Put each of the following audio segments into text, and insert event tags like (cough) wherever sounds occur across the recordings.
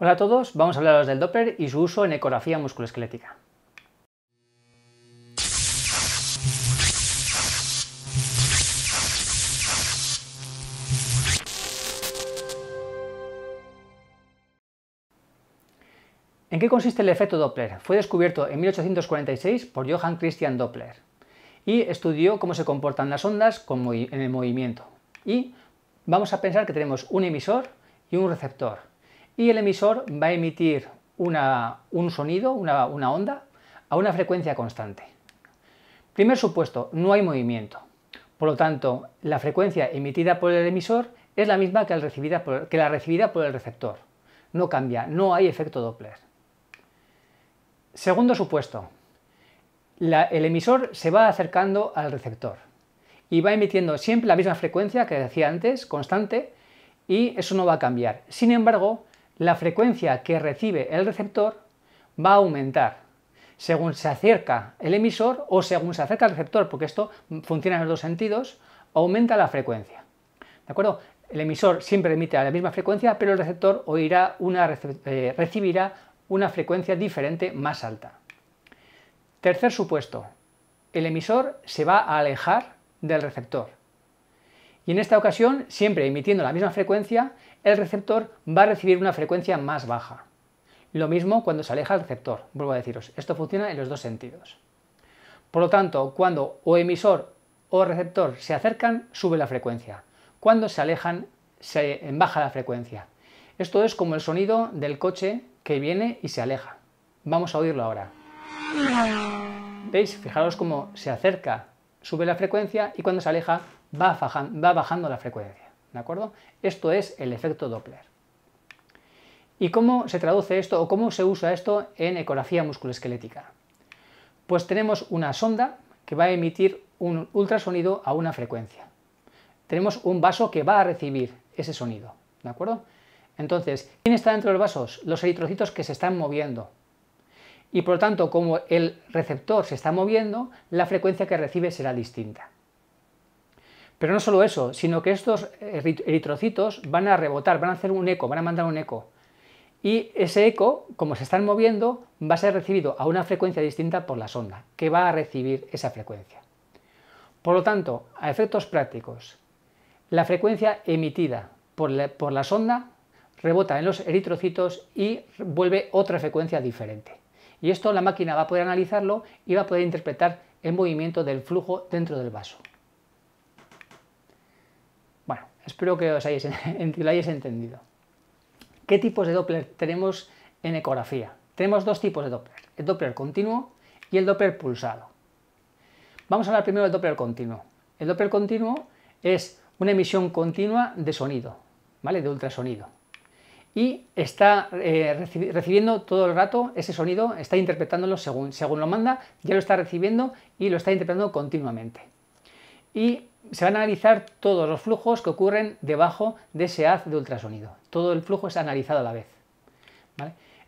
Hola a todos, vamos a hablaros del Doppler y su uso en ecografía musculoesquelética. ¿En qué consiste el efecto Doppler? Fue descubierto en 1846 por Johann Christian Doppler y estudió cómo se comportan las ondas en el movimiento. Y vamos a pensar que tenemos un emisor y un receptor y el emisor va a emitir una, un sonido, una, onda, a una frecuencia constante. Primer supuesto, no hay movimiento. Por lo tanto, la frecuencia emitida por el emisor es la misma que, recibida que la recibida por el receptor. No cambia, no hay efecto Doppler. Segundo supuesto, el emisor se va acercando al receptor y va emitiendo siempre la misma frecuencia que decía antes, constante, y eso no va a cambiar. Sin embargo, la frecuencia que recibe el receptor va a aumentar según se acerca el emisor o según se acerca el receptor, porque esto funciona en los dos sentidos, aumenta la frecuencia. ¿De acuerdo? El emisor siempre emite a la misma frecuencia, pero el receptor oirá una, eh, recibirá una frecuencia diferente más alta. Tercer supuesto, el emisor se va a alejar del receptor. Y en esta ocasión, siempre emitiendo la misma frecuencia, el receptor va a recibir una frecuencia más baja. Lo mismo cuando se aleja el receptor, vuelvo a deciros, esto funciona en los dos sentidos. Por lo tanto, cuando o emisor o receptor se acercan, sube la frecuencia. Cuando se alejan, se baja la frecuencia. Esto es como el sonido del coche que viene y se aleja. Vamos a oírlo ahora. ¿Veis? Fijaros cómo se acerca, sube la frecuencia y cuando se aleja, va, bajando, la frecuencia. ¿De acuerdo? Esto es el efecto Doppler. ¿Y cómo se traduce esto o cómo se usa esto en ecografía musculoesquelética? Pues tenemos una sonda que va a emitir un ultrasonido a una frecuencia. Tenemos un vaso que va a recibir ese sonido, ¿de acuerdo? Entonces, ¿quién está dentro de los vasos? Los eritrocitos que se están moviendo. Y por lo tanto, como el receptor se está moviendo, la frecuencia que recibe será distinta. Pero no solo eso, sino que estos eritrocitos van a rebotar, van a hacer un eco, van a mandar un eco. Y ese eco, como se están moviendo, va a ser recibido a una frecuencia distinta por la sonda, que va a recibir esa frecuencia. Por lo tanto, a efectos prácticos, la frecuencia emitida por la, sonda rebota en los eritrocitos y vuelve otra frecuencia diferente. Y esto la máquina va a poder analizarlo y va a poder interpretar el movimiento del flujo dentro del vaso. Espero que os hayáis, (laughs) lo hayáis entendido. ¿Qué tipos de Doppler tenemos en ecografía? Tenemos dos tipos de Doppler, el Doppler continuo y el Doppler pulsado. Vamos a hablar primero del Doppler continuo. El Doppler continuo es una emisión continua de sonido, ¿vale? De ultrasonido. Y está eh, recibiendo todo el rato ese sonido, está interpretándolo según, según lo manda, ya lo está recibiendo y lo está interpretando continuamente. Y se van a analizar todos los flujos que ocurren debajo de ese haz de ultrasonido. Todo el flujo es analizado a la vez.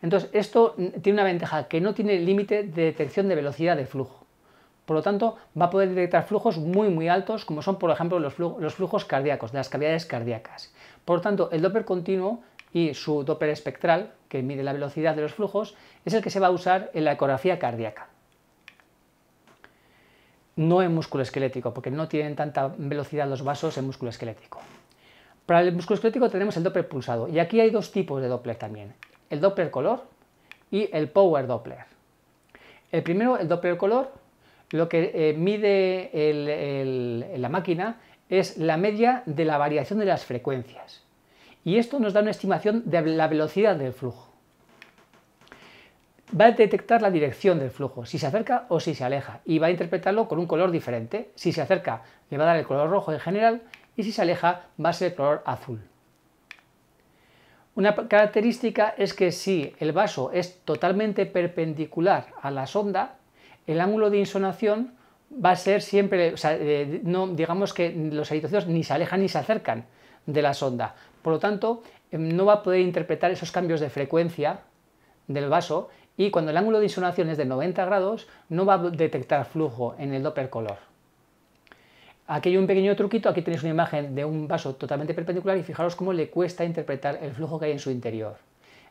Entonces, esto tiene una ventaja, que no tiene límite de detección de velocidad de flujo. Por lo tanto, va a poder detectar flujos muy, muy altos, como son, por ejemplo, los, los flujos cardíacos, de las cavidades cardíacas. Por lo tanto, el Doppler continuo y su Doppler espectral, que mide la velocidad de los flujos, es el que se va a usar en la ecografía cardíaca no en músculo esquelético, porque no tienen tanta velocidad los vasos en músculo esquelético. Para el músculo esquelético tenemos el Doppler pulsado, y aquí hay dos tipos de Doppler también, el Doppler color y el Power Doppler. El primero, el Doppler color, lo que eh, mide la máquina es la media de la variación de las frecuencias. Y esto nos da una estimación de la velocidad del flujo va a detectar la dirección del flujo, si se acerca o si se aleja, y va a interpretarlo con un color diferente. Si se acerca, le va a dar el color rojo en general, y si se aleja, va a ser el color azul. Una característica es que si el vaso es totalmente perpendicular a la sonda, el ángulo de insonación va a ser siempre, eh, no, digamos que los editocitos ni se alejan ni se acercan de la sonda. Por lo tanto, em, no va a poder interpretar esos cambios de frecuencia del vaso y cuando el ángulo de insonación es de 90 grados no va a detectar flujo en el Doppler color. Aquí hay un pequeño truquito, aquí tenéis una imagen de un vaso totalmente perpendicular y fijaros cómo le cuesta interpretar el flujo que hay en su interior.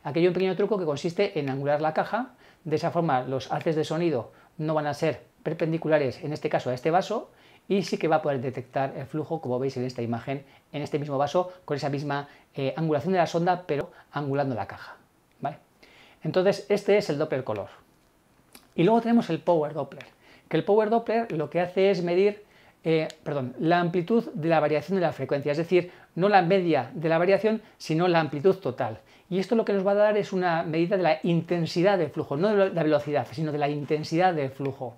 Aquí hay un pequeño truco que consiste en angular la caja, de esa forma los haces de sonido no van a ser perpendiculares en este caso a este vaso y sí que va a poder detectar el flujo como veis en esta imagen en este mismo vaso con esa misma eh, angulación de la sonda pero angulando la caja. Entonces, este es el Doppler color. Y luego tenemos el Power Doppler, que el Power Doppler lo que hace es medir eh, la amplitud de la variación de la frecuencia, es decir, no la media de la variación, sino la amplitud total. Y esto lo que nos va a dar es una medida de la intensidad del flujo, no de la velocidad, sino de la intensidad del flujo.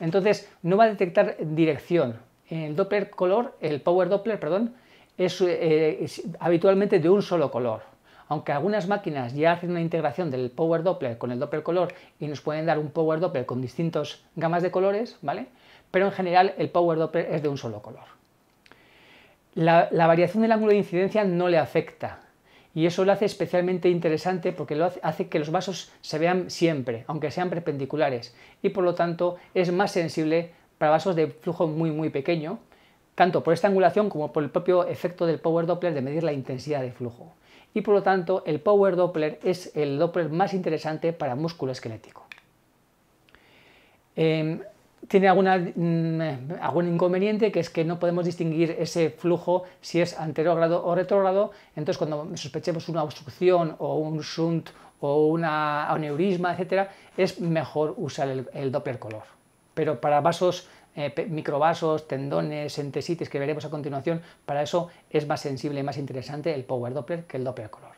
Entonces, no va a detectar dirección. El Doppler color, el Power Doppler, perdón, es eh, habitualmente de un solo color aunque algunas máquinas ya hacen una integración del Power Doppler con el Doppler Color y nos pueden dar un Power Doppler con distintas gamas de colores, ¿vale? Pero en general el Power Doppler es de un solo color. La, variación del ángulo de incidencia no le afecta y eso lo hace especialmente interesante porque lo hace, hace, que los vasos se vean siempre, aunque sean perpendiculares, y por lo tanto es más sensible para vasos de flujo muy muy pequeño, tanto por esta angulación como por el propio efecto del power doppler de medir la intensidad de flujo y por lo tanto el Power Doppler es el Doppler más interesante para músculo esquelético. Em, tiene mm, algún inconveniente que es que no podemos distinguir ese flujo si es anterógrado o retrógrado, entonces cuando sospechemos una obstrucción o un shunt o una aneurisma, etcétera, es mejor usar el Doppler color. Pero para vasos eh, microvasos, tendones, entesitis que veremos a continuación, para eso es más sensible y más interesante el Power Doppler que el Doppler Color.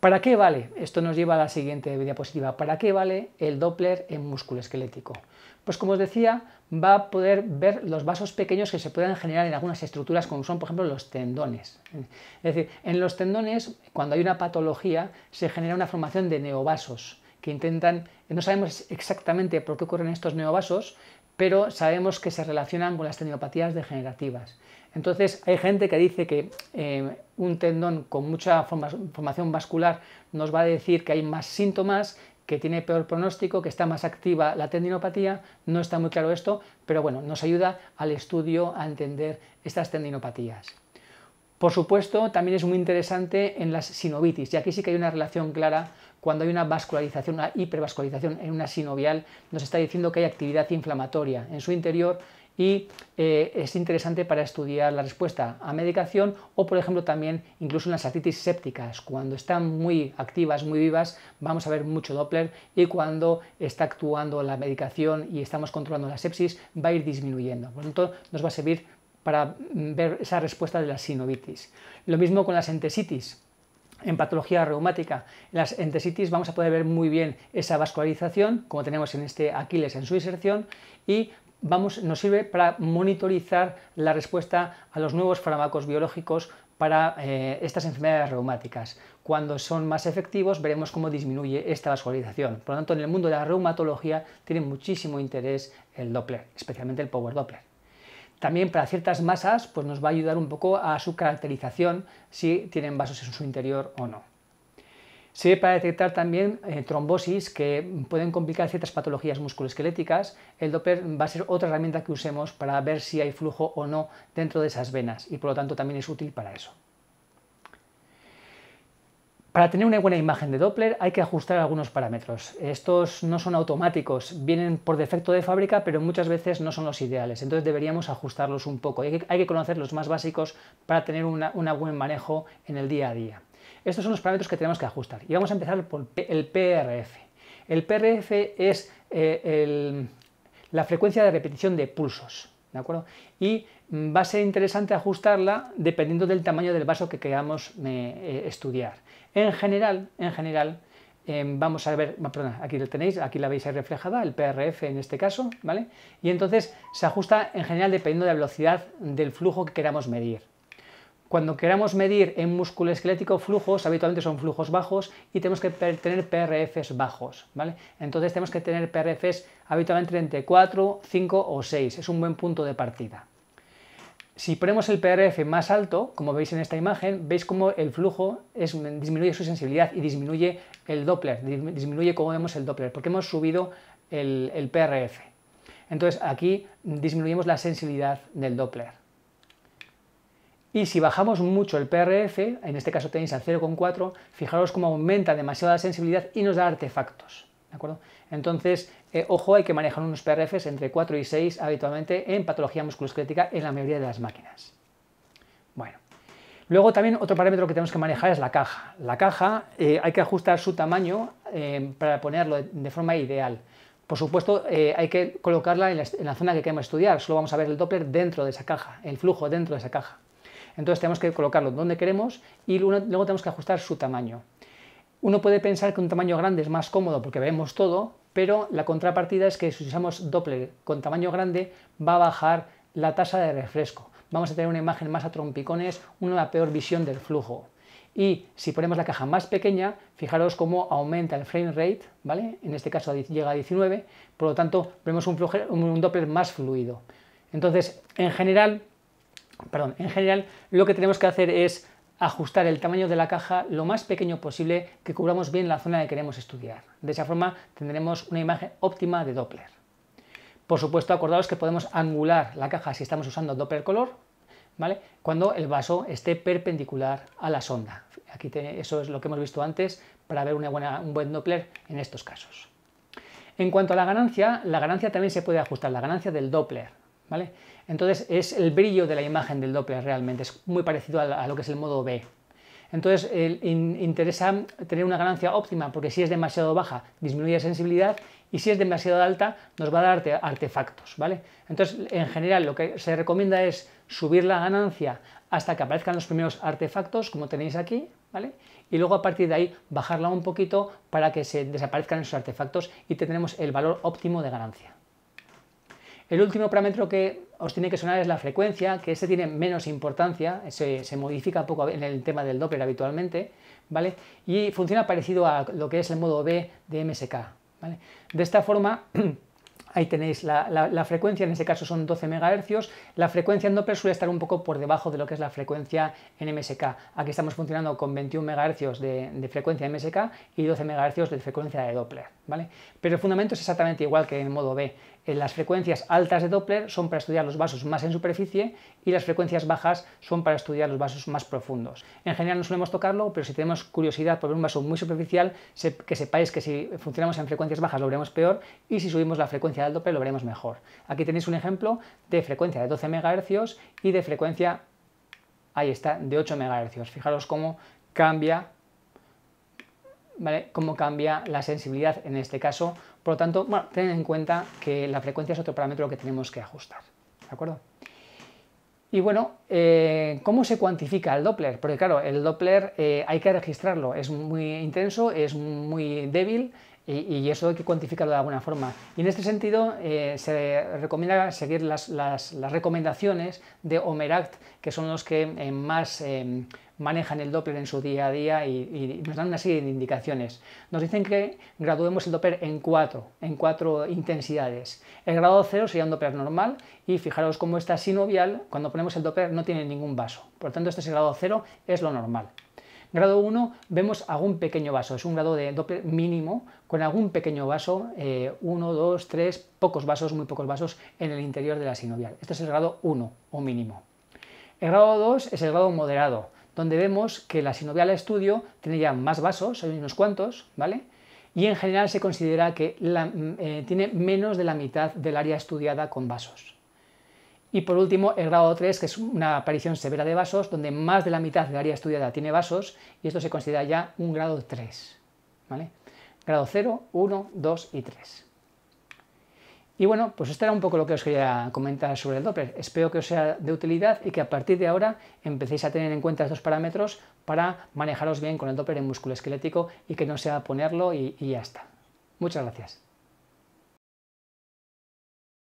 ¿Para qué vale? Esto nos lleva a la siguiente diapositiva. ¿Para qué vale el Doppler en músculo esquelético? Pues como os decía, va a poder ver los vasos pequeños que se pueden generar en algunas estructuras como son por ejemplo los tendones. Es decir, en los tendones cuando hay una patología se genera una formación de neovasos que intentan, no sabemos exactamente por qué ocurren estos neovasos, pero sabemos que se relacionan con las tendinopatías degenerativas. Entonces, hay gente que dice que eh, un tendón con mucha formación vascular nos va a decir que hay más síntomas, que tiene peor pronóstico, que está más activa la tendinopatía. No está muy claro esto, pero bueno, nos ayuda al estudio a entender estas tendinopatías. Por supuesto, también es muy interesante en las sinovitis, y aquí sí que hay una relación clara cuando hay una vascularización, una hipervascularización en una sinovial, nos está diciendo que hay actividad inflamatoria en su interior y eh, es interesante para estudiar la respuesta a medicación o, por ejemplo, también incluso en las artritis sépticas. Cuando están muy activas, muy vivas, vamos a ver mucho Doppler y cuando está actuando la medicación y estamos controlando la sepsis, va a ir disminuyendo. Por lo tanto, nos va a servir para ver esa respuesta de la sinovitis. Lo mismo con las entesitis. En patología reumática, en las entesitis vamos a poder ver muy bien esa vascularización, como tenemos en este Aquiles en su inserción, y vamos, nos sirve para monitorizar la respuesta a los nuevos fármacos biológicos para eh, estas enfermedades reumáticas. Cuando son más efectivos veremos cómo disminuye esta vascularización. Por lo tanto, en el mundo de la reumatología tiene muchísimo interés el Doppler, especialmente el Power Doppler. También para ciertas masas pues nos va a ayudar un poco a su caracterización si tienen vasos en su interior o no. Sirve para detectar también eh, trombosis que pueden complicar ciertas patologías musculoesqueléticas. El Doppler va a ser otra herramienta que usemos para ver si hay flujo o no dentro de esas venas y por lo tanto también es útil para eso. Para tener una buena imagen de Doppler hay que ajustar algunos parámetros. Estos no son automáticos, vienen por defecto de fábrica, pero muchas veces no son los ideales. Entonces deberíamos ajustarlos un poco. Hay que, conocer los más básicos para tener un buen manejo en el día a día. Estos son los parámetros que tenemos que ajustar. Y vamos a empezar por el PRF. El PRF es eh, la frecuencia de repetición de pulsos. Y mm, va a ser interesante ajustarla dependiendo del tamaño del vaso que queramos eh, eh, estudiar. En general, en general, eh, vamos a ver, perdón, aquí lo tenéis, aquí la veis reflejada, el PRF en este caso, ¿vale? Y entonces se ajusta en general dependiendo de la velocidad del flujo que queramos medir. Cuando queramos medir en músculo esquelético flujos, habitualmente son flujos bajos y tenemos que tener PRFs bajos, ¿vale? Entonces tenemos que tener PRFs habitualmente entre 4, 5 o 6, es un buen punto de partida. Si ponemos el PRF más alto, como veis en esta imagen, veis cómo el flujo disminuye su sensibilidad y disminuye el Doppler, disminuye como vemos el Doppler, porque hemos subido el, el PRF. Entonces aquí disminuimos la sensibilidad del Doppler. Y si bajamos mucho el PRF, en este caso tenéis al 0,4, fijaros cómo aumenta demasiado la sensibilidad y nos da artefactos. ¿de acuerdo? Entonces, eh, ojo, hay que manejar unos PRFs entre 4 y 6 habitualmente en patología musculoesquelética en la mayoría de las máquinas. Bueno, luego también otro parámetro que tenemos que manejar es la caja. La caja eh, hay que ajustar su tamaño eh, para ponerlo de, forma ideal. Por supuesto, hay que colocarla en la, zona que queremos estudiar. Solo vamos a ver el Doppler dentro de esa caja, el flujo dentro de esa caja. Entonces tenemos que colocarlo donde queremos y luego, tenemos que ajustar su tamaño. Uno puede pensar que un tamaño grande es más cómodo porque vemos todo, pero la contrapartida es que si usamos Doppler con tamaño grande va a bajar la tasa de refresco. Vamos a tener una imagen más a trompicones, una peor visión del flujo. Y si ponemos la caja más pequeña, fijaros cómo aumenta el frame rate, ¿vale? En este caso llega a 19, por lo tanto vemos un, un Doppler más fluido. Entonces, en general, perdón, en general lo que tenemos que hacer es ajustar el tamaño de la caja lo más pequeño posible que cubramos bien la zona que queremos estudiar. De esa forma tendremos una imagen óptima de Doppler. Por supuesto, acordaos que podemos angular la caja si estamos usando Doppler color, ¿vale? Cuando el vaso esté perpendicular a la sonda. Aquí eso es lo que hemos visto antes para ver un buen Doppler en estos casos. En cuanto a la ganancia, la ganancia también se puede ajustar, la ganancia del Doppler. Entonces es el brillo de la imagen del Doppler realmente, es muy parecido a lo que es el modo B. Entonces interesa tener una ganancia óptima porque si es demasiado baja disminuye la sensibilidad y si es demasiado alta nos va a dar artefactos, ¿vale? Entonces en general lo que se recomienda es subir la ganancia hasta que aparezcan los primeros artefactos como tenéis aquí, ¿vale? Y luego a partir de ahí bajarla un poquito para que se desaparezcan esos artefactos y tendremos el valor óptimo de ganancia. El último parámetro que os tiene que sonar es la frecuencia, que ese tiene menos importancia, se, modifica un poco en el tema del Doppler habitualmente, ¿vale? Y funciona parecido a lo que es el modo B de MSK, De esta forma... (clears throat) Ahí tenéis la, frecuencia, en este caso son 12 MHz. La frecuencia en Doppler suele estar un poco por debajo de lo que es la frecuencia en MSK. Aquí estamos funcionando con 21 MHz de, de frecuencia MSK y 12 MHz de frecuencia de Doppler. ¿vale? Pero el fundamento es exactamente igual que en modo B. Eh, las frecuencias altas de Doppler son para estudiar los vasos más en superficie y las frecuencias bajas son para estudiar los vasos más profundos. En general no solemos tocarlo, pero si tenemos curiosidad por ver un vaso muy superficial, que sepáis que si funcionamos en frecuencias bajas lo veremos peor y si subimos la frecuencia del Doppler lo veremos mejor. Aquí tenéis un ejemplo de frecuencia de 12 MHz y de frecuencia, ahí está, de 8 MHz. Fijaros cómo cambia cómo cambia la sensibilidad en este caso por lo tanto, bueno, tened en cuenta que la frecuencia es otro parámetro que tenemos que ajustar. ¿De acuerdo? Y bueno, eh, ¿cómo se cuantifica el Doppler? Porque claro, el Doppler eh, hay que registrarlo, es muy intenso, es muy débil y, eso hay que cuantificarlo de alguna forma. Y en este sentido eh, se recomienda seguir las, las, recomendaciones de Omeract, que son los que más manejan el Doppler en su día a día y, nos dan una serie de indicaciones. Nos dicen que graduemos el Doppler en cuatro, en cuatro intensidades. El grado 0 sería un Doppler normal y fijaros cómo esta sinovial, cuando ponemos el Doppler, no tiene ningún vaso. Por lo tanto, este es el grado cero, es lo normal. Grado 1 vemos algún pequeño vaso, es un grado de Doppler mínimo con algún pequeño vaso, 1, 2, 3, pocos vasos, muy pocos vasos en el interior de la sinovial. Este es el grado 1 o mínimo. El grado 2 es el grado moderado donde vemos que la sinovial estudio tiene ya más vasos, hay unos cuantos, ¿vale? Y en general se considera que mm, eh, tiene menos de la mitad del área estudiada con vasos. Y por último, el grado 3, que es una aparición severa de vasos, donde más de la mitad del área estudiada tiene vasos, y esto se considera ya un grado 3. ¿vale? Grado 0, 1, 2 y 3. Y bueno, pues esto era un poco lo que os quería comentar sobre el Doppler. Espero que os sea de utilidad y que a partir de ahora empecéis a tener en cuenta estos parámetros para manejaros bien con el Doppler en músculo esquelético y que no sea ponerlo y ya está. Muchas gracias.